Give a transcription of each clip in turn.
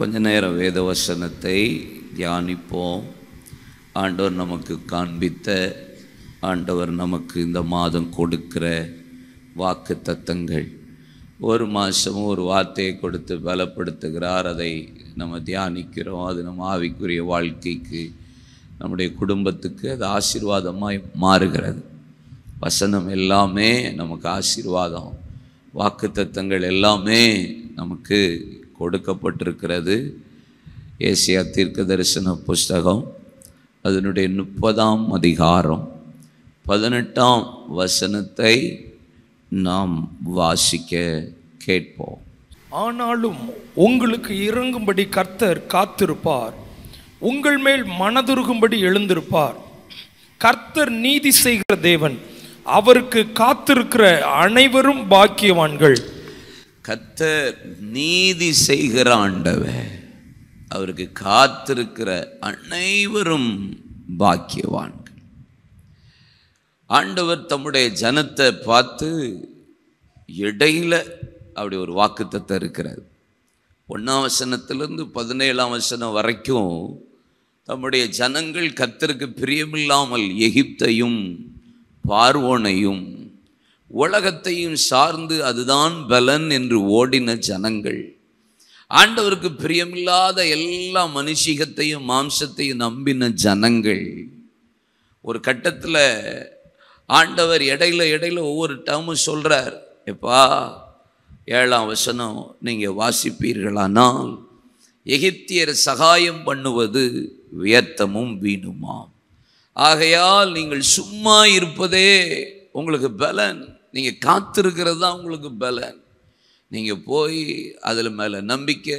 கொஞ்ச நேரம் வேத வசனத்தை தியானிப்போம் ஆண்டவர் நமக்கு காண்பித்த ஆண்டவர் நமக்கு இந்த மாதம் கொடுக்கிற வாக்கு தத்தங்கள் ஒரு மாதமும் ஒரு வார்த்தையை கொடுத்து பலப்படுத்துகிறார் அதை நம்ம தியானிக்கிறோம் அது நம்ம ஆவிக்குரிய வாழ்க்கைக்கு நம்முடைய குடும்பத்துக்கு அது ஆசீர்வாதமாக மாறுகிறது வசனம் எல்லாமே நமக்கு ஆசீர்வாதம் வாக்குத்தத்தங்கள் எல்லாமே நமக்கு கொடுக்கப்பட்டிருக்கிறது ஏசியா தீர்க்க தரிசன புஸ்தகம் அதனுடைய முப்பதாம் அதிகாரம் பதினெட்டாம் வசனத்தை நாம் வாசிக்க கேட்போம் ஆனாலும் உங்களுக்கு இறங்கும்படி கர்த்தர் காத்திருப்பார் உங்கள் மேல் மனதுருகும்படி எழுந்திருப்பார் கர்த்தர் நீதி செய்கிற தேவன் அவருக்கு காத்திருக்கிற அனைவரும் பாக்கியவான்கள் கத்தர் நீதி செய்கிற ஆண்டவர் அவருக்கு காத்திருக்கிற அனைவரும் பாக்கியவான்கள் ஆண்டவர் தம்முடைய ஜனத்தை பார்த்து இடையில் அப்படி ஒரு வாக்குத்தத்தை இருக்கிறார் ஒன்றாம் வசனத்திலிருந்து பதினேழாம் வசனம் வரைக்கும் தம்முடைய ஜனங்கள் கத்தருக்கு பிரியமில்லாமல் எகிப்தையும் பார்வோனையும் உலகத்தையும் சார்ந்து அதுதான் பலன் என்று ஓடின ஜனங்கள் ஆண்டவருக்கு பிரியமில்லாத எல்லா மனுஷிகத்தையும் மாம்சத்தையும் நம்பின ஜனங்கள் ஒரு கட்டத்தில் ஆண்டவர் இடையில இடையில ஒவ்வொரு டேர்மும் சொல்கிறார் எப்பா ஏழாம் வசனம் நீங்கள் வாசிப்பீர்களானால் எகிப்தியர் சகாயம் பண்ணுவது வியர்த்தமும் வீணுமாம் ஆகையால் நீங்கள் சும்மா இருப்பதே உங்களுக்கு பலன் நீங்கள் காத்திருக்கிறது தான் உங்களுக்கு பலன் நீங்கள் போய் அதில் மேலே நம்பிக்கை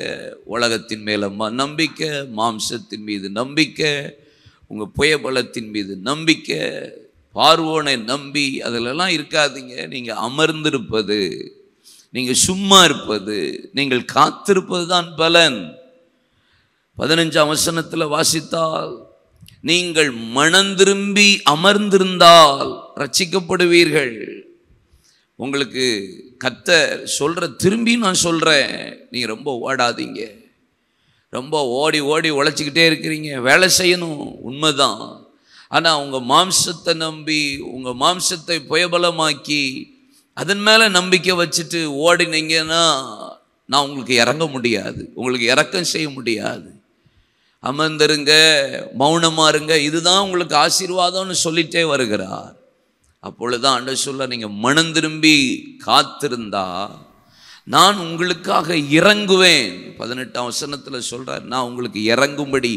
உலகத்தின் மேலே ம நம்பிக்கை மாம்சத்தின் மீது நம்பிக்கை உங்கள் புயபலத்தின் மீது நம்பிக்கை பார்வோனை நம்பி அதிலெல்லாம் இருக்காதீங்க நீங்கள் அமர்ந்திருப்பது நீங்கள் சும்மா இருப்பது நீங்கள் காத்திருப்பது தான் பலன் பதினஞ்சாம் வசனத்தில் வாசித்தால் நீங்கள் மனம் திரும்பி அமர்ந்திருந்தால் ரச்சிக்கப்படுவீர்கள் உங்களுக்கு கத்த சொல்கிற திரும்பி நான் சொல்கிறேன் நீங்கள் ரொம்ப ஓடாதீங்க ரொம்ப ஓடி ஓடி உழைச்சிக்கிட்டே இருக்கிறீங்க வேலை செய்யணும் உண்மைதான் ஆனால் உங்கள் மாம்சத்தை நம்பி உங்கள் மாம்சத்தை புயபலமாக்கி அதன் மேலே நம்பிக்கை வச்சுட்டு ஓடினீங்கன்னா நான் உங்களுக்கு இறங்க முடியாது உங்களுக்கு இறக்கம் செய்ய முடியாது அமர்ந்திருங்க மௌனமாக இருங்க இதுதான் உங்களுக்கு ஆசீர்வாதம்னு சொல்லிட்டே வருகிறார் அப்பொழுது அண்ட சொல்ல நீங்கள் மனம் திரும்பி காத்திருந்தா நான் உங்களுக்காக இறங்குவேன் பதினெட்டாம் வசனத்தில் சொல்கிறார் நான் உங்களுக்கு இறங்கும்படி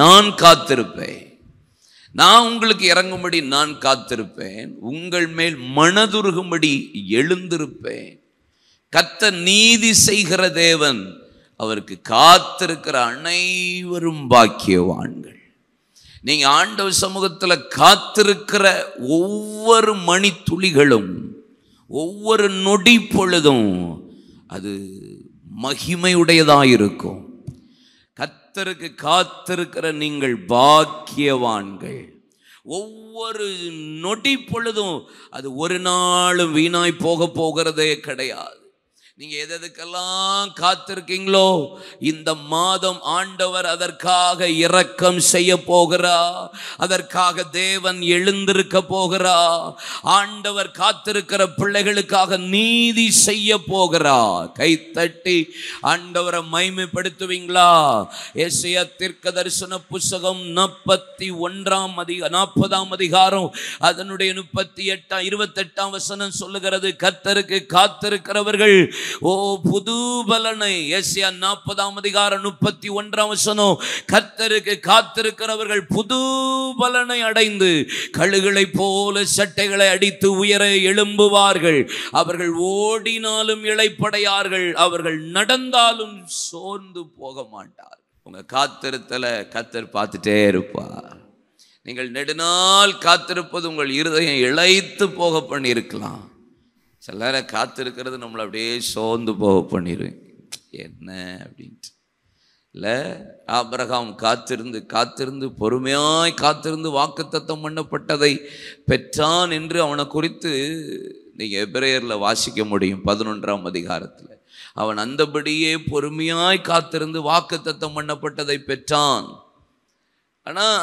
நான் காத்திருப்பேன் நான் உங்களுக்கு இறங்கும்படி நான் காத்திருப்பேன் உங்கள் மேல் மனதுருகும்படி எழுந்திருப்பேன் கத்த நீதி செய்கிற தேவன் அவருக்கு காத்திருக்கிற அனைவரும் பாக்கியவான்கள் நீங்கள் ஆண்டவ சமூகத்தில் காத்திருக்கிற ஒவ்வொரு மணி துளிகளும் ஒவ்வொரு நொடி பொழுதும் அது மகிமையுடையதாக இருக்கும் கத்தருக்கு காத்திருக்கிற நீங்கள் பாக்கியவான்கள் ஒவ்வொரு நொடி பொழுதும் அது ஒரு நாளும் வீணாய் போக போகிறதே கிடையாது நீங்கள் எதுக்கெல்லாம் காத்திருக்கீங்களோ இந்த மாதம் ஆண்டவர் அதற்காக இரக்கம் செய்ய போகிறா அதற்காக தேவன் எழுந்திருக்க போகிறா ஆண்டவர் காத்திருக்கிற பிள்ளைகளுக்காக நீதி செய்ய போகிறா கைத்தட்டி ஆண்டவரை மைமைப்படுத்துவீங்களா இசைய தீர்க்க தரிசன புஸ்தகம் நாற்பத்தி ஒன்றாம் அதிக நாற்பதாம் அதிகாரம் அதனுடைய முப்பத்தி எட்டாம் இருபத்தெட்டாம் வசனம் சொல்லுகிறது கத்தருக்கு காத்திருக்கிறவர்கள் ஓ புது பலனை எஸ்யா நாற்பதாம் அதிகாரம் முப்பத்தி ஒன்றாம் வசனம் கத்தருக்கு காத்திருக்கிறவர்கள் புது பலனை அடைந்து கழுகளை போல சட்டைகளை அடித்து உயர எழும்புவார்கள் அவர்கள் ஓடினாலும் இழைப்படையார்கள் அவர்கள் நடந்தாலும் சோர்ந்து போக மாட்டார் உங்க காத்திருத்தல கத்தர் பார்த்துட்டே இருப்பார் நீங்கள் நெடுநாள் காத்திருப்பது உங்கள் இருதயம் இழைத்து போக பண்ணியிருக்கலாம் சில நேரம் காத்திருக்கிறது நம்மளை அப்படியே சோர்ந்து போக பண்ணிடுவேன் என்ன அப்படின்ட்டு இல்லை ஆபரகாம் காத்திருந்து காத்திருந்து பொறுமையாய் காத்திருந்து வாக்குத்தத்தம் பண்ணப்பட்டதை பெற்றான் என்று அவனை குறித்து நீங்கள் எப்ரேயரில் வாசிக்க முடியும் பதினொன்றாம் அதிகாரத்தில் அவன் அந்தபடியே பொறுமையாய் காத்திருந்து வாக்குத்தத்தம் பண்ணப்பட்டதை பெற்றான் ஆனால்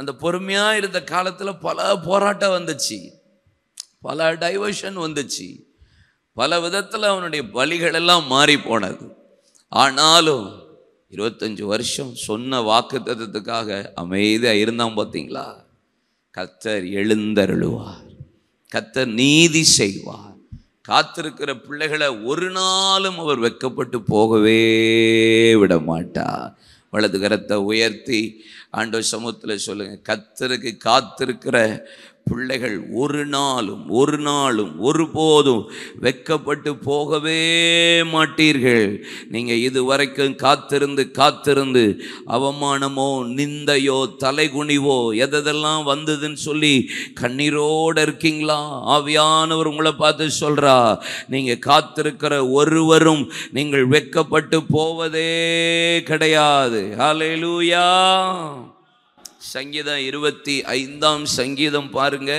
அந்த பொறுமையாக இருந்த காலத்தில் பல போராட்டம் வந்துச்சு பல டைவர்ஷன் வந்துச்சு பல விதத்தில் அவனுடைய பலிகளெல்லாம் மாறி போனது ஆனாலும் இருபத்தஞ்சி வருஷம் சொன்ன வாக்கு தத்துவத்துக்காக அமைதியாக இருந்தான் பார்த்தீங்களா கத்தர் எழுந்தருளுவார் கத்தர் நீதி செய்வார் காத்திருக்கிற பிள்ளைகளை ஒரு நாளும் அவர் வெக்கப்பட்டு போகவே விட மாட்டார் வலது கரத்தை உயர்த்தி ஆண்டோ சமூகத்தில் சொல்லுங்கள் கத்தருக்கு காத்திருக்கிற பிள்ளைகள் ஒரு நாளும் ஒரு நாளும் ஒருபோதும் வெக்கப்பட்டு போகவே மாட்டீர்கள் நீங்கள் இதுவரைக்கும் காத்திருந்து காத்திருந்து அவமானமோ நிந்தையோ தலைகுனிவோ எதெல்லாம் வந்ததுன்னு சொல்லி கண்ணீரோடு இருக்கீங்களா ஆவியானவர் உங்களை பார்த்து சொல்கிறா நீங்கள் காத்திருக்கிற ஒருவரும் நீங்கள் வெக்கப்பட்டு போவதே கிடையாது ஹalleluya சங்கீதம் இருபத்தி ஐந்தாம் சங்கீதம் பாருங்க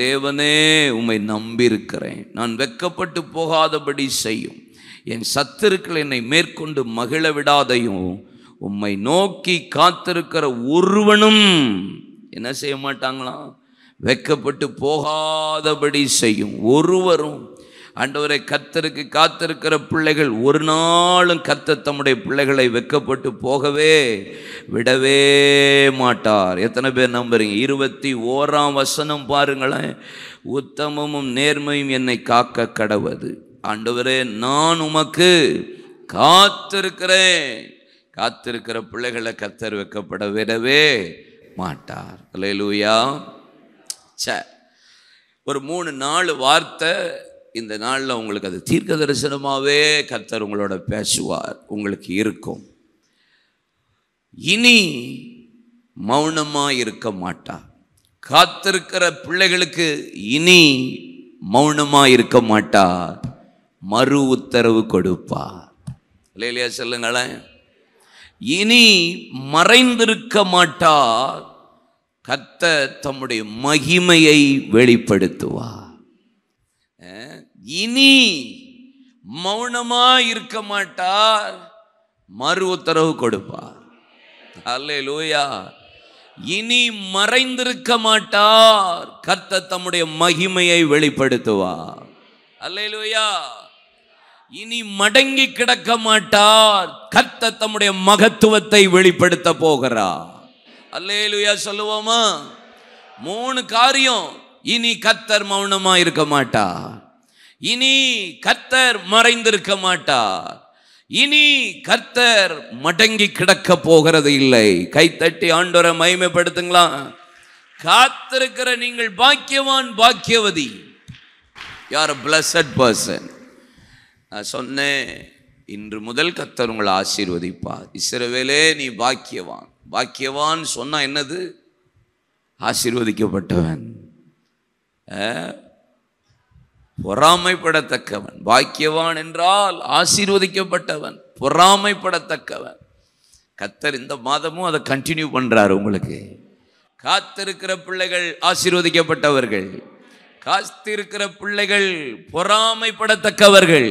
தேவனே உம்மை நம்பியிருக்கிறேன் நான் வெக்கப்பட்டு போகாதபடி செய்யும் என் சத்துருக்கள் என்னை மேற்கொண்டு மகிழ விடாதையும் உம்மை நோக்கி காத்திருக்கிற ஒருவனும் என்ன செய்ய மாட்டாங்களாம் வெக்கப்பட்டு போகாதபடி செய்யும் ஒருவரும் ஆண்டவரை கத்தருக்கு காத்திருக்கிற பிள்ளைகள் ஒரு நாளும் கத்த தம்முடைய பிள்ளைகளை வெக்கப்பட்டு போகவே விடவே மாட்டார் எத்தனை பேர் நம்புறீங்க இருபத்தி ஓராம் வசனம் பாருங்களேன் உத்தமமும் நேர்மையும் என்னை காக்க கடவது ஆண்டவரே நான் உமக்கு காத்திருக்கிறேன் காத்திருக்கிற பிள்ளைகளை கத்தர் வைக்கப்பட விடவே மாட்டார் அலையலூயா ச ஒரு மூணு நாலு வார்த்தை இந்த நாளில் உங்களுக்கு அது தீர்க்க தரிசனமாகவே கத்தர் உங்களோட பேசுவார் உங்களுக்கு இருக்கும் இனி மௌனமாக இருக்க மாட்டா காத்திருக்கிற பிள்ளைகளுக்கு இனி மௌனமாக இருக்க மாட்டா மறு உத்தரவு கொடுப்பா இல்லையா சொல்லுங்களேன் இனி மறைந்திருக்க மாட்டா கத்த தம்முடைய மகிமையை வெளிப்படுத்துவார் இனி மௌனமா இருக்க மாட்டார் மறு உத்தரவு கொடுப்பார் அல்லே லூயா இனி மறைந்திருக்க மாட்டார் கத்த தம்முடைய மகிமையை வெளிப்படுத்துவார் அல்லே இனி மடங்கி கிடக்க மாட்டார் கத்த தம்முடைய மகத்துவத்தை வெளிப்படுத்த போகிறார் அல்லேலுயா சொல்லுவோமா மூணு காரியம் இனி கத்தர் மௌனமா இருக்க மாட்டார் இனி கர்த்தர் மறைந்திருக்க மாட்டார் இனி கர்த்தர் மடங்கி கிடக்க போகிறது இல்லை கைத்தட்டி ஆண்டோரை மயிமைப்படுத்துங்களா காத்திருக்கிற நீங்கள் பாக்கியவான் பாக்கியவதி யார் பிளஸட் பர்சன் நான் சொன்னேன் இன்று முதல் கத்தர் உங்களை ஆசீர்வதிப்பார் இஸ்ரவேலே நீ பாக்கியவான் பாக்கியவான் சொன்னால் என்னது ஆசீர்வதிக்கப்பட்டவன் பொறாமைப்படத்தக்கவன் பாக்கியவான் என்றால் ஆசீர்வதிக்கப்பட்டவன் பொறாமைப்படத்தக்கவன் கத்தர் இந்த மாதமும் அதை கண்டினியூ பண்ணுறாரு உங்களுக்கு காத்திருக்கிற பிள்ளைகள் ஆசீர்வதிக்கப்பட்டவர்கள் காத்திருக்கிற பிள்ளைகள் பொறாமைப்படத்தக்கவர்கள்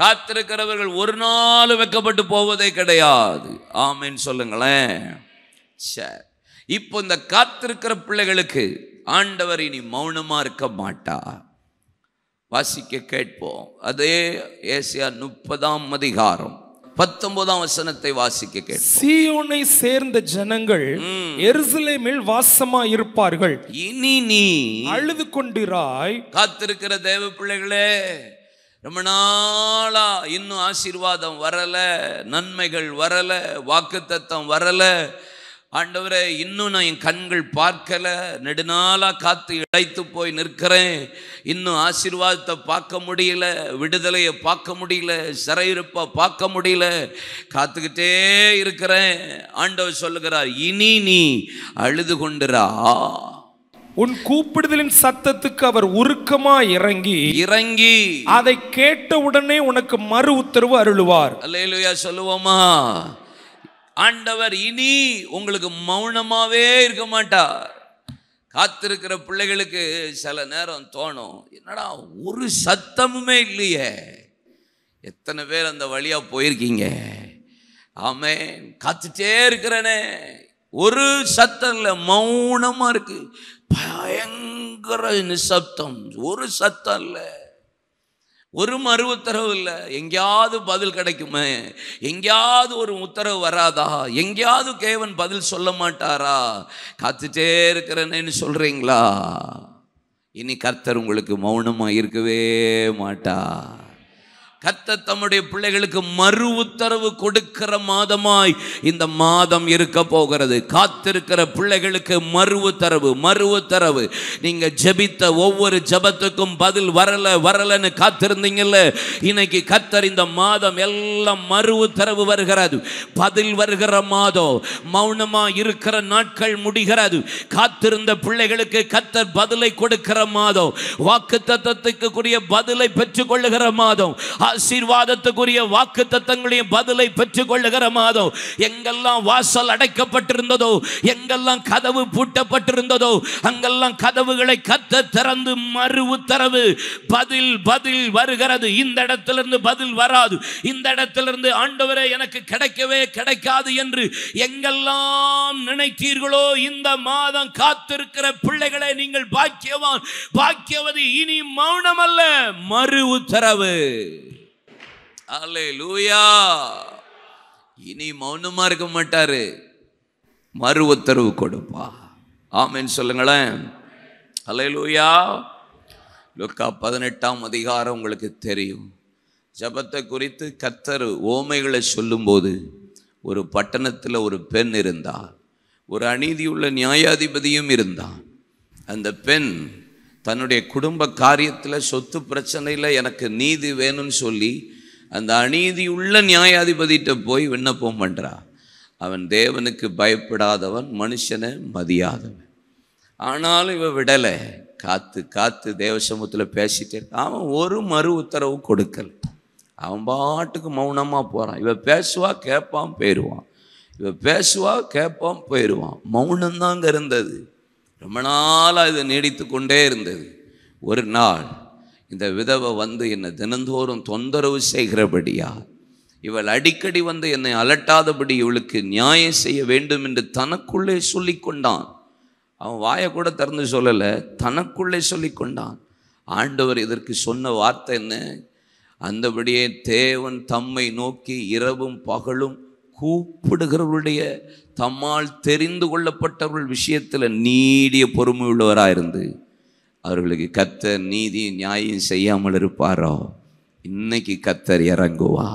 காத்திருக்கிறவர்கள் ஒரு நாள் வைக்கப்பட்டு போவதே கிடையாது ஆமின்னு சொல்லுங்களேன் சரி இப்போ இந்த காத்திருக்கிற பிள்ளைகளுக்கு ஆண்டவர் இனி மௌனமாக இருக்க மாட்டார் வாசிக்க கேட்போம் அதே ஏசியா முப்பதாம் அதிகாரம் பத்தொன்பதாம் வசனத்தை வாசிக்க கேட்டு சீயோனை சேர்ந்த ஜனங்கள் எருசலேமில் வாசமா இருப்பார்கள் இனி நீ அழுது கொண்டிராய் காத்திருக்கிற தேவ பிள்ளைகளே ரொம்ப நாளா இன்னும் ஆசீர்வாதம் வரல நன்மைகள் வரல வாக்குத்தத்தம் வரல வரலை ஆண்டவரே இன்னும் நான் என் கண்கள் பார்க்கல நெடுநாளாக காத்து இழைத்து போய் நிற்கிறேன் இன்னும் ஆசீர்வாதத்தை பார்க்க முடியல விடுதலையை பார்க்க முடியல சிறையிருப்பை பார்க்க முடியல காத்துக்கிட்டே இருக்கிறேன் ஆண்டவர் சொல்லுகிறார் இனி நீ அழுது கொண்டுரா உன் கூப்பிடுதலின் சத்தத்துக்கு அவர் உருக்கமா இறங்கி இறங்கி அதை கேட்ட உடனே உனக்கு மறு உத்தரவு அருளுவார் சொல்லுவோமா ஆண்டவர் இனி உங்களுக்கு மௌனமாகவே இருக்க மாட்டார் காத்திருக்கிற பிள்ளைகளுக்கு சில நேரம் தோணும் என்னடா ஒரு சத்தமுமே இல்லையே எத்தனை பேர் அந்த வழியாக போயிருக்கீங்க ஆமே காத்துட்டே இருக்கிறனே ஒரு சத்தம் இல்லை மௌனமாக இருக்குது பயங்கர நிசப்தம் ஒரு சத்தம் இல்லை ஒரு மறு உத்தரவு இல்லை எங்கேயாவது பதில் கிடைக்குமே எங்கேயாவது ஒரு உத்தரவு வராதா எங்கேயாவது கேவன் பதில் சொல்ல மாட்டாரா காத்துட்டே இருக்கிறேன்னு சொல்கிறீங்களா இனி கர்த்தர் உங்களுக்கு மௌனமாக இருக்கவே மாட்டா கத்த தம்முடைய பிள்ளைகளுக்கு மறு உத்தரவு கொடுக்கிற மாதமாய் இந்த மாதம் இருக்க போகிறது காத்திருக்கிற பிள்ளைகளுக்கு மறு உத்தரவு மறு உத்தரவு நீங்கள் ஜபித்த ஒவ்வொரு ஜபத்துக்கும் பதில் வரல வரலன்னு காத்திருந்தீங்கல்ல இன்னைக்கு கத்தர் இந்த மாதம் எல்லாம் மறு உத்தரவு வருகிறது பதில் வருகிற மாதம் மௌனமாக இருக்கிற நாட்கள் முடிகிறது காத்திருந்த பிள்ளைகளுக்கு கத்தர் பதிலை கொடுக்கிற மாதம் வாக்கு தத்துவத்துக்குரிய பதிலை பதிலை பெற்றுக்கொள்ளுகிற மாதம் ஆசீர்வாதத்துக்குரிய வாக்கு தத்தங்களையும் பதிலை பெற்றுக்கொள்ளுகிற மாதம் எங்கெல்லாம் வாசல் அடைக்கப்பட்டிருந்ததோ எங்கெல்லாம் கதவு பூட்டப்பட்டிருந்ததோ அங்கெல்லாம் கதவுகளை கத்த திறந்து மறு உத்தரவு பதில் பதில் வருகிறது இந்த இடத்திலிருந்து பதில் வராது இந்த இடத்திலிருந்து ஆண்டவரே எனக்கு கிடைக்கவே கிடைக்காது என்று எங்கெல்லாம் நினைத்தீர்களோ இந்த மாதம் காத்திருக்கிற பிள்ளைகளை நீங்கள் பாக்கியவான் பாக்கியவது இனி மௌனம் அல்ல மறு உத்தரவு அலே லூயா இனி மௌனமாக இருக்க மாட்டார் மறு உத்தரவு கொடுப்பா ஆமேன்னு சொல்லுங்களேன் அலே லூயா லுக்கா பதினெட்டாம் அதிகாரம் உங்களுக்கு தெரியும் ஜபத்தை குறித்து கத்தர் ஓமைகளை சொல்லும்போது ஒரு பட்டணத்தில் ஒரு பெண் இருந்தார் ஒரு அநீதியுள்ள நியாயாதிபதியும் இருந்தான் அந்த பெண் தன்னுடைய குடும்ப காரியத்தில் சொத்து பிரச்சனையில் எனக்கு நீதி வேணும்னு சொல்லி அந்த அநீதி உள்ள நியாயாதிபதிகிட்ட போய் விண்ணப்பம் பண்ணுறா அவன் தேவனுக்கு பயப்படாதவன் மனுஷனை மதியாதவன் ஆனாலும் இவன் விடலை காத்து காத்து தேவசமூகத்தில் பேசிட்டே இருக்கான் அவன் ஒரு மறு உத்தரவு கொடுக்கல அவன் பாட்டுக்கு மௌனமாக போகிறான் இவன் பேசுவா கேட்பான் போயிடுவான் இவன் பேசுவா கேட்பான் போயிடுவான் மௌனம்தாங்க இருந்தது ரொம்ப நாளாக இது நீடித்து கொண்டே இருந்தது ஒரு நாள் இந்த விதவை வந்து என்னை தினந்தோறும் தொந்தரவு செய்கிறபடியா இவள் அடிக்கடி வந்து என்னை அலட்டாதபடி இவளுக்கு நியாயம் செய்ய வேண்டும் என்று தனக்குள்ளே சொல்லி கொண்டான் அவன் வாயை கூட திறந்து சொல்லலை தனக்குள்ளே சொல்லி கொண்டான் ஆண்டவர் இதற்கு சொன்ன வார்த்தை என்ன அந்தபடியே தேவன் தம்மை நோக்கி இரவும் பகலும் கூப்பிடுகிறவருடைய தம்மால் தெரிந்து கொள்ளப்பட்டவர்கள் விஷயத்தில் நீடிய இருந்து அவர்களுக்கு கத்தர் நீதி நியாயம் செய்யாமல் இருப்பாரோ இன்னைக்கு கத்தர் இறங்குவா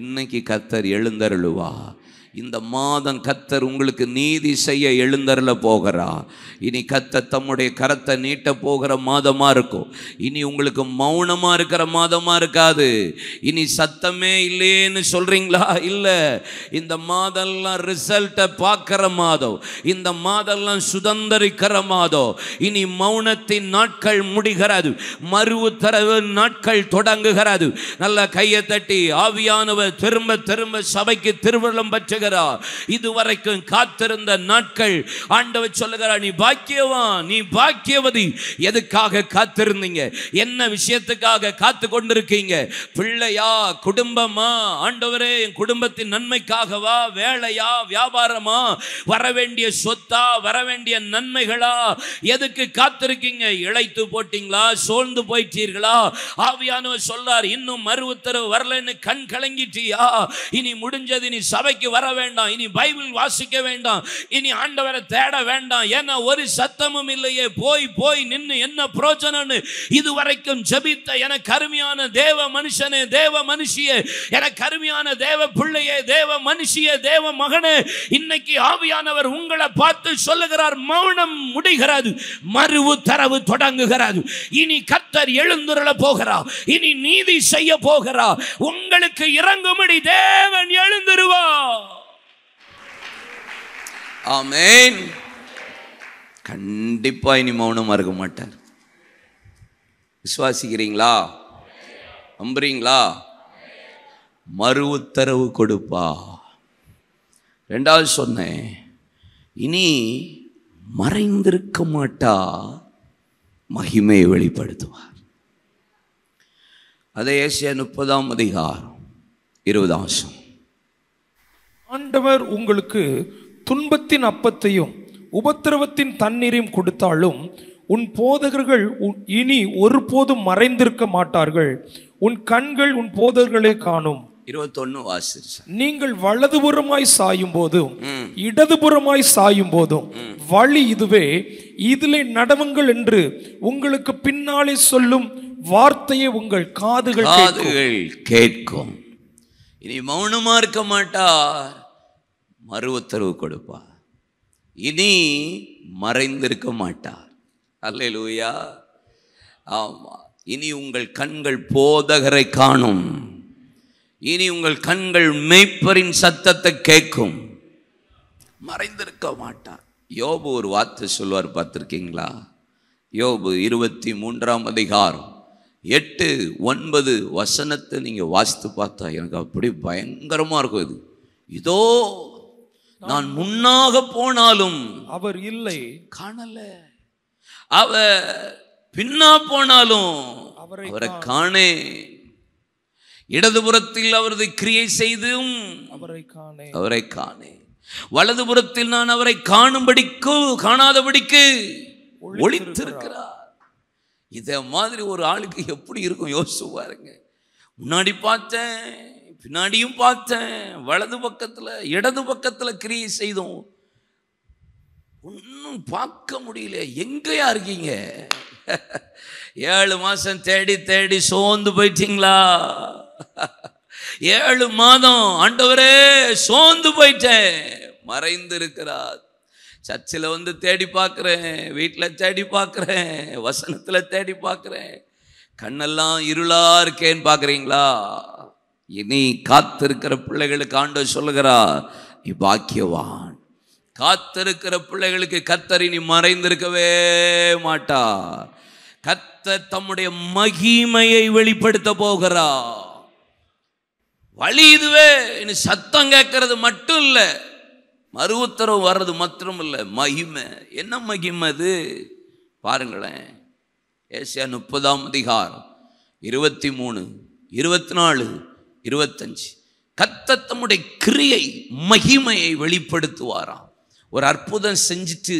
இன்னைக்கு கத்தர் எழுந்தருளுவா இந்த மாதம் கத்தர் உங்களுக்கு நீதி செய்ய எழுந்தரில் போகிறா இனி கத்த தம்முடைய கரத்தை நீட்ட போகிற மாதமாக இருக்கும் இனி உங்களுக்கு மௌனமாக இருக்கிற மாதமாக இருக்காது இனி சத்தமே இல்லைன்னு சொல்கிறீங்களா இல்லை இந்த மாதம்லாம் ரிசல்ட்டை பார்க்குற மாதம் இந்த மாதம்லாம் சுதந்திரிக்கிற மாதம் இனி மௌனத்தின் நாட்கள் முடிகிறாது மறுவு நாட்கள் தொடங்குகிறாது நல்ல கையை தட்டி ஆவியானவர் திரும்ப திரும்ப சபைக்கு திருவிழம் பற்றுகிற சொல்லுகிறார் இதுவரைக்கும் காத்திருந்த நாட்கள் ஆண்டவர் சொல்லுகிறார் நீ பாக்கியவா நீ பாக்கியவதி எதுக்காக காத்திருந்தீங்க என்ன விஷயத்துக்காக காத்து கொண்டிருக்கீங்க பிள்ளையா குடும்பமா ஆண்டவரே என் குடும்பத்தின் நன்மைக்காகவா வேலையா வியாபாரமா வர வேண்டிய சொத்தா வர வேண்டிய நன்மைகளா எதுக்கு காத்திருக்கீங்க இழைத்து போட்டீங்களா சோழ்ந்து போயிட்டீர்களா ஆவியானவர் சொல்றார் இன்னும் மறு உத்தரவு வரலன்னு கண் கலங்கிட்டியா இனி முடிஞ்சது நீ சபைக்கு வர வேண்டாம் இனி பைபிள் வாசிக்க வேண்டாம் இனி ஆண்டவரை தேட வேண்டாம் ஏன்னா ஒரு சத்தமும் இல்லையே போய் போய் நின்று என்ன பிரோஜனம்னு இதுவரைக்கும் ஜபித்த எனக்கு கருமையான தேவ மனுஷனே தேவ மனுஷியே எனக்கு கருமையான தேவ பிள்ளையே தேவ மனுஷியே தேவ மகனே இன்னைக்கு ஆவியானவர் உங்களை பார்த்து சொல்லுகிறார் மௌனம் முடிகிறது மறு தரவு தொடங்குகிறது இனி கத்தர் எழுந்துருள போகிறார் இனி நீதி செய்ய போகிறார் உங்களுக்கு இறங்கும்படி தேவன் எழுந்துருவார் ஆமேன் கண்டிப்பாக இனி மௌனமாக இருக்க மாட்டார் விசுவாசிக்கிறீங்களா நம்புறீங்களா மறு உத்தரவு கொடுப்பா ரெண்டாவது சொன்னேன் இனி மறைந்திருக்க மாட்டா மகிமையை வெளிப்படுத்துவார் அதை ஏசிய முப்பதாம் அதிகாரம் இருபதாம் ஆண்டவர் உங்களுக்கு துன்பத்தின் அப்பத்தையும் உபத்திரவத்தின் தண்ணீரையும் கொடுத்தாலும் உன் போதகர்கள் இனி ஒருபோதும் மறைந்திருக்க மாட்டார்கள் உன் கண்கள் உன் போதகர்களே காணும் இருபத்தொன்னு வாசி நீங்கள் வலதுபுறமாய் சாயும் போதும் இடதுபுறமாய் சாயும் போதும் வழி இதுவே இதிலே நடவுங்கள் என்று உங்களுக்கு பின்னாலே சொல்லும் வார்த்தையை உங்கள் காதுகள் காதுகள் கேட்கும் இனி மௌனமா இருக்க மாட்டார் மறு உத்தரவு கொடுப்பார் இனி மறைந்திருக்க மாட்டார் அல்ல லூயா ஆமாம் இனி உங்கள் கண்கள் போதகரை காணும் இனி உங்கள் கண்கள் மெய்ப்பரின் சத்தத்தை கேட்கும் மறைந்திருக்க மாட்டார் யோபு ஒரு வார்த்தை சொல்வார் பார்த்துருக்கீங்களா யோபு இருபத்தி மூன்றாம் அதிகாரம் எட்டு ஒன்பது வசனத்தை நீங்கள் வாசித்து பார்த்தா எனக்கு அப்படி பயங்கரமாக இருக்கும் இது இதோ நான் முன்னாக போனாலும் அவர் இல்லை காணல அவ பின்னா போனாலும் அவரை காணே இடதுபுறத்தில் அவரது கிரியை செய்தும் அவரை காணே அவரை காணே வலதுபுறத்தில் நான் அவரை காணும்படிக்கு காணாதபடிக்கு ஒழித்திருக்கிறார் இதை மாதிரி ஒரு ஆளுக்கு எப்படி இருக்கும் யோசிச்சு பாருங்க முன்னாடி பார்த்தேன் பின்னாடியும் பார்த்தேன் வலது பக்கத்தில் இடது பக்கத்தில் கிரியை செய்தோம் ஒன்றும் பார்க்க முடியல எங்கேயா இருக்கீங்க ஏழு மாதம் தேடி தேடி சோர்ந்து போயிட்டீங்களா ஏழு மாதம் ஆண்டவரே சோர்ந்து போயிட்டேன் மறைந்து இருக்கிறார் சர்ச்சில் வந்து தேடி பார்க்குறேன் வீட்டில் தேடி பார்க்குறேன் வசனத்தில் தேடி பார்க்குறேன் கண்ணெல்லாம் இருளாக இருக்கேன்னு பார்க்குறீங்களா இனி காத்திருக்கிற பிள்ளைகளுக்கு ஆண்டு சொல்லுகிறா நீ பாக்கியவான் காத்திருக்கிற பிள்ளைகளுக்கு கத்தர் இனி மறைந்திருக்கவே மாட்டா கத்தர் தம்முடைய மகிமையை வெளிப்படுத்த போகிறா வழி இதுவே இனி சத்தம் கேட்கறது மட்டும் இல்லை மறு உத்தரவு வர்றது மாத்திரம் இல்லை மகிமை என்ன மகிமை அது பாருங்களேன் ஏசியா முப்பதாம் அதிகாரம் இருபத்தி மூணு இருபத்தி நாலு இருபத்தஞ்சு கத்த தம்முடைய கிரியை மகிமையை வெளிப்படுத்துவாராம் ஒரு அற்புதம் செஞ்சுட்டு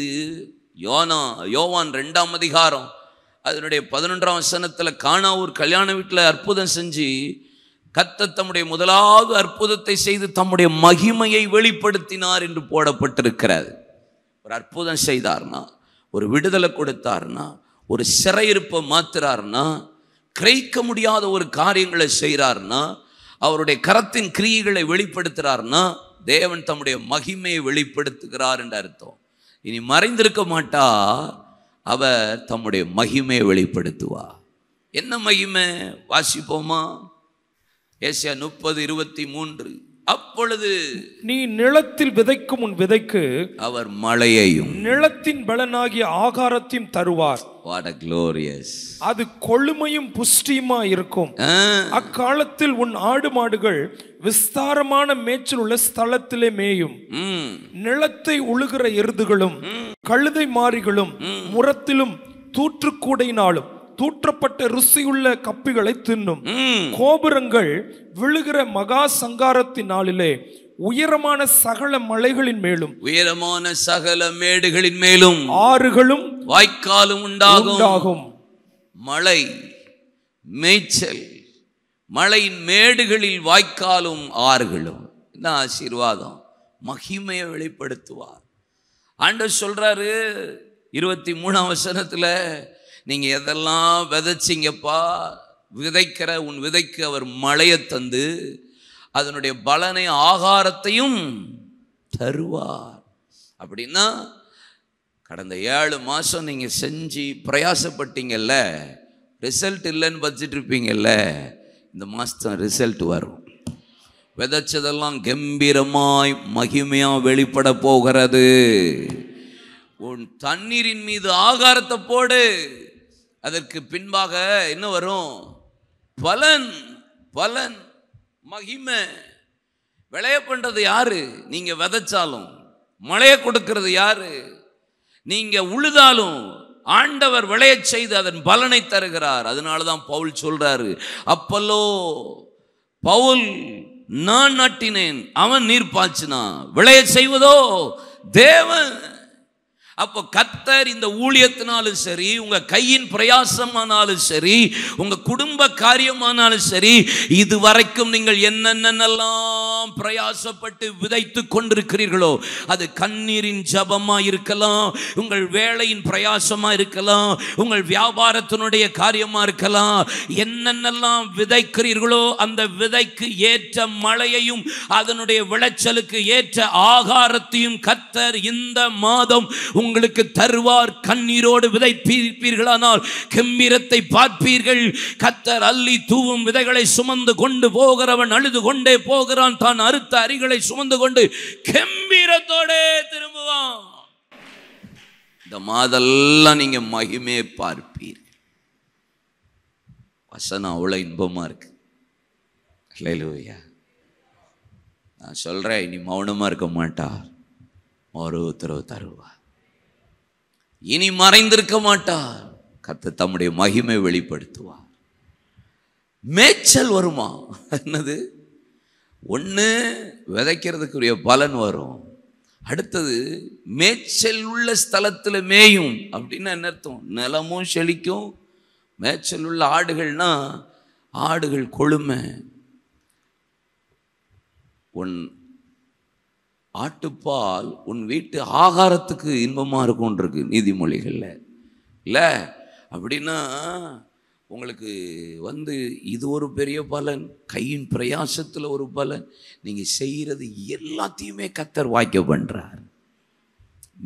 யோனா யோவான் ரெண்டாம் அதிகாரம் அதனுடைய பதினொன்றாம் வசனத்தில் காணா கல்யாண வீட்டில் அற்புதம் செஞ்சு கத்த தம்முடைய முதலாவது அற்புதத்தை செய்து தம்முடைய மகிமையை வெளிப்படுத்தினார் என்று போடப்பட்டிருக்கிறது ஒரு அற்புதம் செய்தார்னா ஒரு விடுதலை கொடுத்தார்னா ஒரு சிறையிருப்பை மாத்துறாருன்னா கிரைக்க முடியாத ஒரு காரியங்களை செய்கிறாருன்னா அவருடைய கரத்தின் கிரியைகளை வெளிப்படுத்துகிறார்னா தேவன் தம்முடைய மகிமையை வெளிப்படுத்துகிறார் என்று அர்த்தம் இனி மறைந்திருக்க மாட்டா அவர் தம்முடைய மகிமையை வெளிப்படுத்துவா என்ன மகிமை வாசிப்போமா ஏசியா முப்பது இருபத்தி மூன்று அப்பொழுது நீ நிலத்தில் விதைக்கும் உன் விதைக்கு அவர் மழையையும் நிலத்தின் பலனாகிய ஆகாரத்தையும் தருவார் க்ளோரியஸ் அது கொழுமையும் புஷ்டியுமா இருக்கும் அக்காலத்தில் உன் ஆடு மாடுகள் விஸ்தாரமான மேய்ச்சல் உள்ள ஸ்தலத்திலே மேயும் நிலத்தை உழுகிற எருதுகளும் கழுதை மாறிகளும் முரத்திலும் தூற்றுக்கூடையினாலும் தூற்றப்பட்ட ருசியுள்ள கப்பிகளை தின்னும் கோபுரங்கள் விழுகிற மகா சங்காரத்தின் நாளிலே உயரமான சகல மலைகளின் மேலும் உயரமான சகல மேடுகளின் மேலும் ஆறுகளும் வாய்க்காலும் உண்டாகும் மழை மேய்ச்சல் மழையின் மேடுகளில் வாய்க்காலும் ஆறுகளும் என்ன ஆசீர்வாதம் மகிமையை வெளிப்படுத்துவார் ஆண்டவர் சொல்றாரு இருபத்தி மூணாம் வசனத்தில் நீங்கள் எதெல்லாம் விதைச்சிங்கப்பா விதைக்கிற உன் விதைக்கு அவர் மழையை தந்து அதனுடைய பலனை ஆகாரத்தையும் தருவார் அப்படின்னா கடந்த ஏழு மாதம் நீங்கள் செஞ்சு பிரயாசப்பட்டீங்கல்ல ரிசல்ட் இல்லைன்னு வச்சுட்டு இருப்பீங்கல்ல இந்த மாதம் ரிசல்ட் வரும் விதைச்சதெல்லாம் கம்பீரமாய் மகிமையாக வெளிப்பட போகிறது உன் தண்ணீரின் மீது ஆகாரத்தை போடு அதற்கு பின்பாக என்ன வரும் பலன் பலன் மகிமை விளைய பண்ணுறது யாரு நீங்கள் விதைச்சாலும் மழையை கொடுக்கறது யாரு நீங்கள் உழுதாலும் ஆண்டவர் விளையச் செய்து அதன் பலனை தருகிறார் அதனால தான் பவுல் சொல்கிறாரு அப்பல்லோ பவுல் நான் நட்டினேன் அவன் நீர் பாய்ச்சினான் விளைய செய்வதோ தேவன் அப்போ கத்தர் இந்த ஊழியத்தினாலும் சரி உங்க கையின் பிரயாசமானாலும் சரி உங்க குடும்ப காரியமானாலும் சரி இது வரைக்கும் நீங்கள் என்னென்னலாம் எல்லாம் பிரயாசப்பட்டு விதைத்து கொண்டிருக்கிறீர்களோ அது கண்ணீரின் ஜபமா இருக்கலாம் உங்கள் வேலையின் பிரயாசமா இருக்கலாம் உங்கள் வியாபாரத்தினுடைய காரியமா இருக்கலாம் என்னென்னலாம் விதைக்கிறீர்களோ அந்த விதைக்கு ஏற்ற மழையையும் அதனுடைய விளைச்சலுக்கு ஏற்ற ஆகாரத்தையும் கத்தர் இந்த மாதம் உங்களுக்கு தருவார் கண்ணீரோடு விதைப்பீர்களானால் கெம்பீரத்தை பார்ப்பீர்கள் கத்தர் அள்ளி தூவும் விதைகளை சுமந்து கொண்டு போகிறவன் அழுது கொண்டே போகிறான் தான் அவன் அறுத்த அரிகளை சுமந்து கொண்டு கெம்பீரத்தோட திரும்புவான் இந்த மாதெல்லாம் நீங்க மகிமே பார்ப்பீர் வசனம் அவ்வளோ இன்பமா இருக்கு இல்லையா நான் சொல்றேன் இனி மௌனமா இருக்க மாட்டார் ஒரு உத்தரவு தருவார் இனி மறைந்திருக்க மாட்டார் கத்து தம்முடைய மகிமை வெளிப்படுத்துவார் மேச்சல் வருமா என்னது ஒன்று விதைக்கிறதுக்குரிய பலன் வரும் அடுத்தது மேய்ச்சல் உள்ள ஸ்தலத்தில் மேயும் அப்படின்னா என்ன அர்த்தம் நிலமும் செழிக்கும் மேய்ச்சல் உள்ள ஆடுகள்னா ஆடுகள் கொழுமை உன் ஆட்டுப்பால் உன் வீட்டு ஆகாரத்துக்கு இன்பமாக இருக்கும்ன்றிருக்கு நீதிமொழிகளில் இல்லை அப்படின்னா உங்களுக்கு வந்து இது ஒரு பெரிய பலன் கையின் பிரயாசத்தில் ஒரு பலன் நீங்கள் செய்கிறது எல்லாத்தையுமே கத்தர் வாய்க்க பண்ணுறார்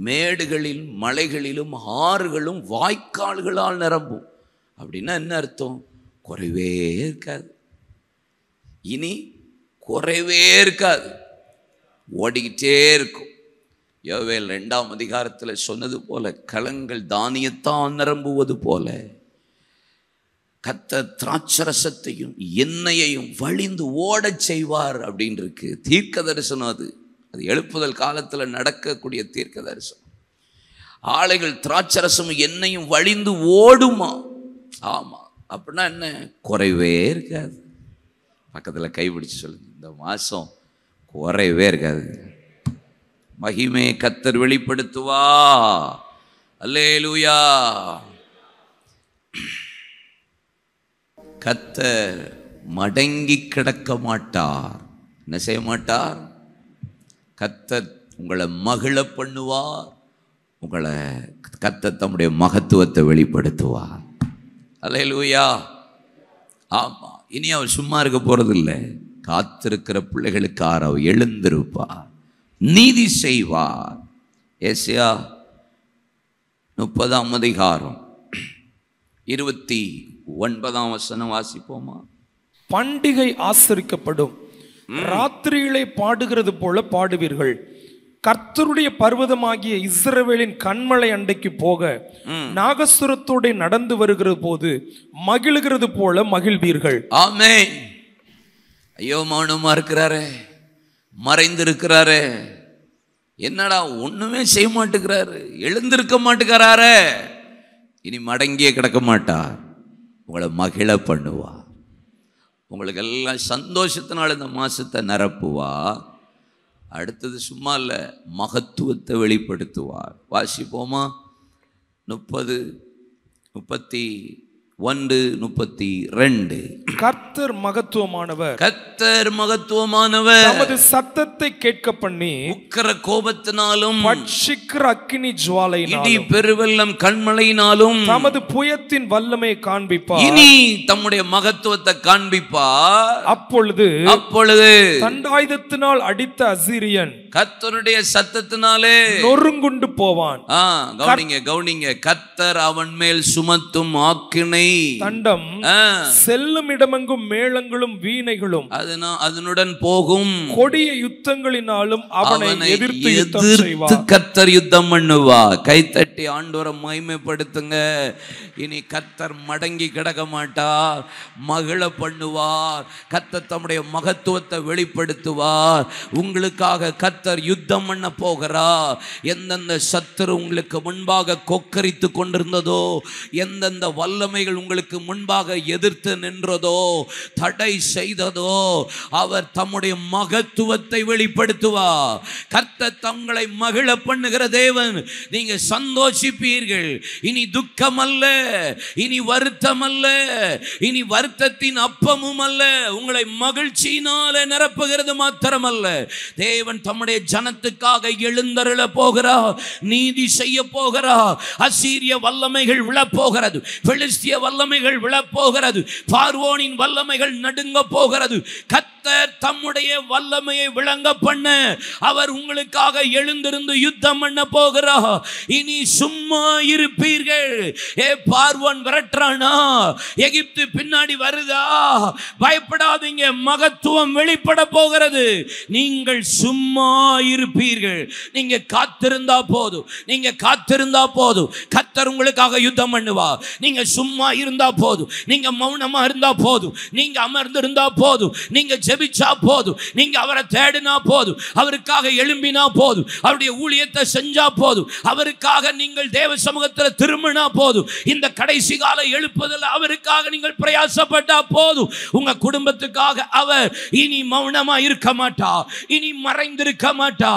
மேடுகளில் மலைகளிலும் ஆறுகளும் வாய்க்கால்களால் நிரம்பும் அப்படின்னா என்ன அர்த்தம் குறைவே இருக்காது இனி குறைவே இருக்காது ஓடிக்கிட்டே இருக்கும் யோவேல் ரெண்டாம் அதிகாரத்தில் சொன்னது போல களங்கள் தானியத்தான் நிரம்புவது போல கத்த திராட்சரசத்தையும் எண்ணெயையும் வழிந்து ஓடச் செய்வார் அப்படின்னு இருக்கு தீர்க்க தரிசனம் அது அது எழுப்புதல் காலத்தில் நடக்கக்கூடிய தீர்க்க தரிசனம் ஆலைகள் திராட்சரசமும் எண்ணெயும் வழிந்து ஓடுமா ஆமாம் அப்படின்னா என்ன குறைவே இருக்காது பக்கத்தில் கைபிடிச்சு சொல்லுங்க இந்த மாதம் குறைவே இருக்காது மகிமே கத்தர் வெளிப்படுத்துவா அல்லேலூயா கத்தர் மடங்கி கிடக்க மாட்டார் என்ன செய்ய மாட்டார் கத்தர் உங்களை மகிழ பண்ணுவார் உங்களை கத்த தம்முடைய மகத்துவத்தை வெளிப்படுத்துவார் அலையலூயா ஆமாம் இனி அவர் சும்மா இருக்க போகிறதில்லை காத்திருக்கிற பிள்ளைகளுக்கார் அவர் எழுந்திருப்பார் நீதி செய்வார் ஏசியா முப்பதாம் அதிகாரம் இருபத்தி ஒன்பதாம் வசனம் வாசிப்போமா பண்டிகை ஆசரிக்கப்படும் ராத்திரியிலே பாடுகிறது போல பாடுவீர்கள் கர்த்தருடைய பர்வதமாகிய இஸ்ரவேலின் கண்மலை அண்டைக்கு போக நாகசுரத்தோட நடந்து வருகிற போது மகிழ்கிறது போல மகிழ்வீர்கள் ஆமே ஐயோ மௌனமா இருக்கிறாரு மறைந்திருக்கிறாரு என்னடா ஒண்ணுமே செய்ய மாட்டேங்கிறாரு எழுந்திருக்க மாட்டேங்கிறாரு இனி மடங்கியே கிடக்க மாட்டார் உங்களை மகிழ பண்ணுவா உங்களுக்கு எல்லாம் சந்தோஷத்தினால் இந்த மாதத்தை நிரப்புவா அடுத்தது சும்மா இல்லை மகத்துவத்தை வெளிப்படுத்துவார் வாசிப்போமா முப்பது முப்பத்தி ஒன்று முப்பத்தி ரெண்டு கர்த்தர் மகத்துவமானவர் கர்த்தர் மகத்துவமானவர் நமது சத்தத்தை கேட்க பண்ணி உக்கர கோபத்தினாலும் பட்சிக்கிற அக்கினி ஜுவாலை இடி பெருவெல்லம் கண்மலையினாலும் நமது புயத்தின் வல்லமை காண்பிப்பார் இனி தம்முடைய மகத்துவத்தை காண்பிப்பார் அப்பொழுது அப்பொழுது தண்டாயுதத்தினால் அடித்த அசிரியன் கத்தருடைய சத்தத்தினாலே நொறுங்குண்டு போவான் கவுனிங்க கவுனிங்க கத்தர் அவன் மேல் சுமத்தும் ஆக்கினை தண்டம் செல்லும் இடமெங்கும் மேளங்களும் வீணைகளும் அதனுடன் போகும் கொடிய யுத்தங்களினாலும் அவனை எதிர்த்து எதிர்த்து கத்தர் யுத்தம் பண்ணுவா கைத்தட்டி ஆண்டோரை மகிமைப்படுத்துங்க இனி கத்தர் மடங்கி கிடக்க மாட்டார் மகிழ பண்ணுவார் கத்தர் தம்முடைய மகத்துவத்தை வெளிப்படுத்துவார் உங்களுக்காக கத் கர்த்தர் யுத்தம் பண்ண போகிறா எந்தெந்த சத்துரு உங்களுக்கு முன்பாக கொக்கரித்து கொண்டிருந்ததோ எந்தெந்த வல்லமைகள் உங்களுக்கு முன்பாக எதிர்த்து நின்றதோ தடை செய்ததோ அவர் தம்முடைய மகத்துவத்தை வெளிப்படுத்துவா கர்த்தர் தங்களை மகிழ பண்ணுகிற தேவன் நீங்க சந்தோஷிப்பீர்கள் இனி துக்கம் அல்ல இனி வருத்தம் அல்ல இனி வருத்தத்தின் அப்பமும் அல்ல உங்களை மகிழ்ச்சியினால நிரப்புகிறது மாத்திரமல்ல தேவன் தம்முடைய தம்முடைய ஜனத்துக்காக எழுந்தருள போகிறா நீதி செய்ய போகிறா அசீரிய வல்லமைகள் விழப்போகிறது பெலிஸ்திய வல்லமைகள் விழப்போகிறது பார்வோனின் வல்லமைகள் நடுங்க போகிறது கத் கர்த்தர் தம்முடைய வல்லமையை விளங்க பண்ண அவர் உங்களுக்காக எழுந்திருந்து யுத்தம் பண்ண போகிறார் இனி சும்மா இருப்பீர்கள் ஏ பார்வன் விரட்டுறானா எகிப்து பின்னாடி வருதா பயப்படாதீங்க மகத்துவம் வெளிப்பட போகிறது நீங்கள் சும்மா இருப்பீர்கள் நீங்க காத்திருந்தா போதும் நீங்க காத்திருந்தா போதும் கத்தர் உங்களுக்காக யுத்தம் பண்ணுவா நீங்க சும்மா இருந்தா போதும் நீங்க மௌனமா இருந்தா போதும் நீங்க அமர்ந்திருந்தா போதும் நீங்க ஜெபிச்சா போதும் நீங்க அவரை தேடினா போதும் அவருக்காக எழும்பினா போதும் அவருடைய ஊழியத்தை செஞ்சா போதும் அவருக்காக நீங்கள் தேவ சமூகத்தில் திரும்பினா போதும் இந்த கடைசி கால எழுப்புதல் அவருக்காக நீங்கள் பிரயாசப்பட்டா போதும் உங்க குடும்பத்துக்காக அவர் இனி மௌனமா இருக்க மாட்டா இனி மறைந்திருக்க மாட்டா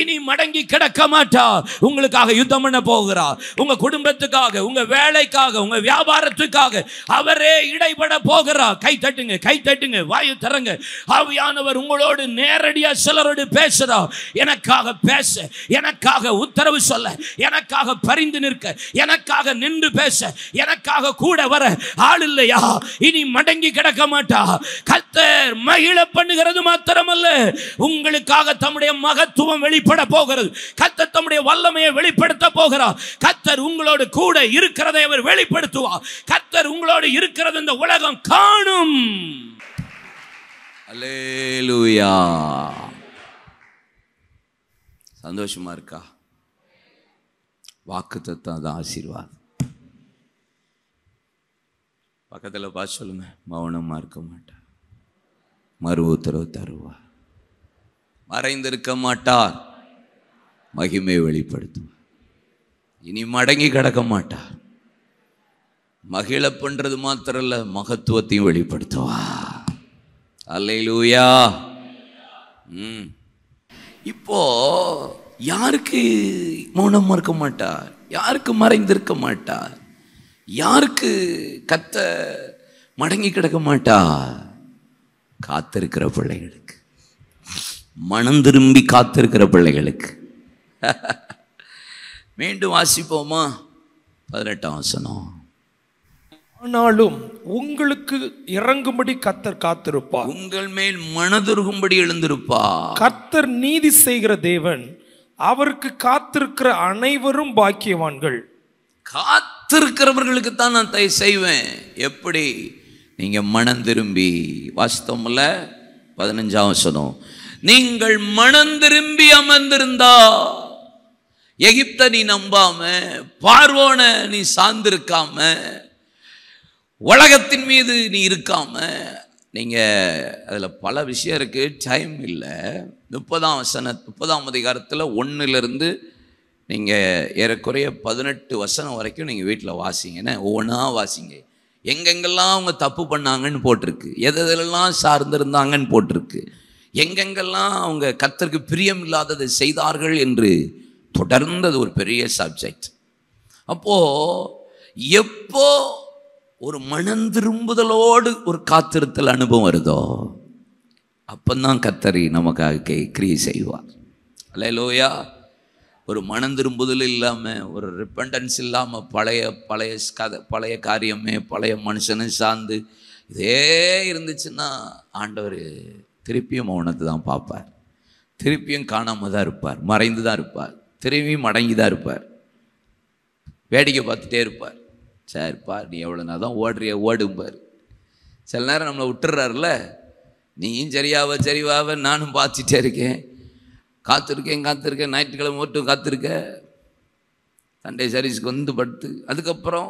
இனி மடங்கி கிடக்க மாட்டா உங்களுக்காக யுத்தம் பண்ண போகிறா உங்க குடும்பத்துக்காக உங்க வேலைக்காக உங்க வியாபாரத்துக்காக அவரே இடைபட போகிறா கை தட்டுங்க கை தட்டுங்க வாயு தரங்க ஆவியானவர் உங்களோடு நேரடியா சிலரோடு பேசுறா எனக்காக பேச எனக்காக உத்தரவு சொல்ல எனக்காக பரிந்து நிற்க எனக்காக நின்று பேச எனக்காக கூட வர ஆள் இல்லையா இனி மடங்கி கிடக்க மாட்டா கத்தர் மகிழ பண்ணுகிறது மாத்திரமல்ல உங்களுக்காக தம்முடைய மகத்துவம் வெளிப்பட போகிறது கத்தர் தம்முடைய வல்லமையை வெளிப்படுத்த போகிறார் கத்தர் உங்களோடு கூட இருக்கிறதை அவர் வெளிப்படுத்துவார் கத்தர் உங்களோடு இருக்கிறது இந்த உலகம் காணும் அலேலுயா சந்தோஷமா இருக்கா வாக்கு தத்தம் தான் ஆசீர்வாதம் பக்கத்தில் பார்த்து சொல்லுங்க மௌனமாக இருக்க மாட்டார் மறு உத்தரவு தருவார் மறைந்திருக்க மாட்டார் மகிமை வெளிப்படுத்துவார் இனி மடங்கி கிடக்க மாட்டார் மகிழப்புன்றது மாத்திரம் இல்லை மகத்துவத்தையும் வெளிப்படுத்துவார் அல்லையிலூயா ம் இப்போ யாருக்கு மௌனமாக இருக்க மாட்டார் யாருக்கு மறைந்திருக்க மாட்டார் யாருக்கு கத்த மடங்கி கிடக்க மாட்டார் காத்திருக்கிற பிள்ளைகளுக்கு மனம் திரும்பி காத்திருக்கிற பிள்ளைகளுக்கு மீண்டும் வாசிப்போமா பதினெட்டாம் வசனம் ஆனாலும் உங்களுக்கு இறங்கும்படி கத்தர் காத்திருப்பார் உங்கள் மேல் மனதுருகும்படி எழுந்திருப்பார் கத்தர் நீதி செய்கிற தேவன் அவருக்கு காத்திருக்கிற அனைவரும் பாக்கியவான்கள் காத்திருக்கிறவர்களுக்கு தான் நான் தயவு செய்வேன் எப்படி நீங்க மனம் திரும்பி வாஸ்தவமில்ல பதினஞ்சாம் வசனம் நீங்கள் மனம் திரும்பி அமர்ந்திருந்தா எகிப்த நீ நம்பாம பார்வோனை நீ சார்ந்திருக்காம உலகத்தின் மீது நீ இருக்காம நீங்கள் அதில் பல விஷயம் இருக்குது டைம் இல்லை முப்பதாம் வசன முப்பதாம் அதிகாரத்தில் ஒன்றுலேருந்து நீங்கள் ஏறக்குறைய பதினெட்டு வசனம் வரைக்கும் நீங்கள் வீட்டில் வாசிங்கன்னு ஒவ்வொன்றா வாசிங்க எங்கெங்கெல்லாம் அவங்க தப்பு பண்ணாங்கன்னு போட்டிருக்கு எதெல்லாம் சார்ந்திருந்தாங்கன்னு போட்டிருக்கு எங்கெங்கெல்லாம் அவங்க கத்திற்கு பிரியம் இல்லாததை செய்தார்கள் என்று தொடர்ந்தது ஒரு பெரிய சப்ஜெக்ட் அப்போது எப்போ ஒரு மனம் திரும்புதலோடு ஒரு காத்திருத்தல் அனுபவம் வருதோ அப்பந்தான் கத்தரி நமக்காக கிரியை செய்வார் அல்ல லோயா ஒரு மனம் திரும்புதல் இல்லாமல் ஒரு ரிப்பண்டன்ஸ் இல்லாமல் பழைய பழைய கதை பழைய காரியமே பழைய மனுஷனும் சார்ந்து இதே இருந்துச்சுன்னா ஆண்டவர் திருப்பியும் மௌனத்தை தான் பார்ப்பார் திருப்பியும் காணாமல் தான் இருப்பார் மறைந்து தான் இருப்பார் திரும்பியும் மடங்கி தான் இருப்பார் வேடிக்கை பார்த்துட்டே இருப்பார் பார் நீ எவ்வளோ நான் தான் ஓடுறிய ஓடும்பார் சில நேரம் நம்மளை விட்டுறாருல நீயும் சரியாவ சரிவாவ நானும் பார்த்துட்டே இருக்கேன் காத்திருக்கேன் காத்திருக்கேன் ஞாயிற்றுக்கிழமை மட்டும் காத்திருக்க சண்டே சர்வீஸ்க்கு வந்து படுத்து அதுக்கப்புறம்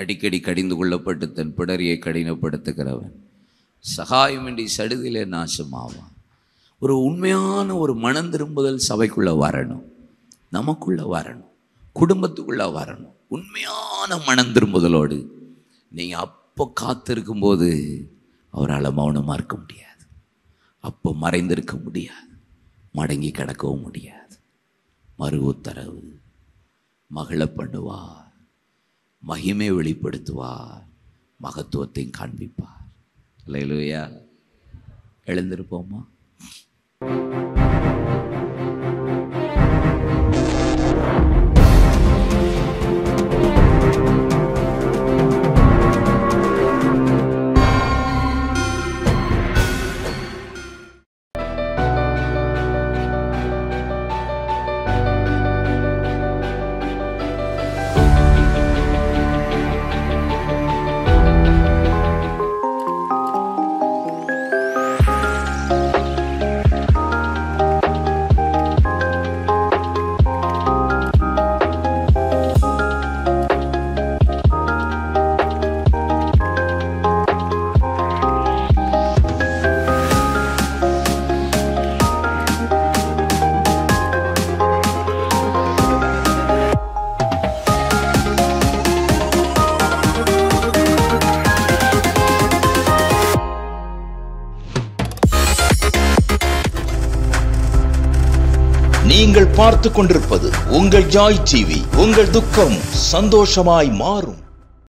அடிக்கடி கடிந்து கொள்ளப்பட்டு தன் பிடரியை கடினப்படுத்துகிறவன் சகாயமின்றி சடுதியிலே நாசமாவான் ஒரு உண்மையான ஒரு மனம் திரும்புதல் சபைக்குள்ளே வரணும் நமக்குள்ளே வரணும் குடும்பத்துக்குள்ளே வரணும் உண்மையான மனம் திரும்புதலோடு நீங்கள் அப்போ காத்திருக்கும் போது அவரால் மௌனமாக இருக்க முடியாது அப்போ மறைந்திருக்க முடியாது மடங்கி கிடக்கவும் முடியாது மறு உத்தரவு மகிழ பண்ணுவார் மகிமை வெளிப்படுத்துவார் மகத்துவத்தையும் காண்பிப்பார் இல்லையா எழுந்திருப்போமா பார்த்து கொண்டிருப்பது உங்கள் ஜாய் டிவி உங்கள் துக்கம் சந்தோஷமாய் மாறும்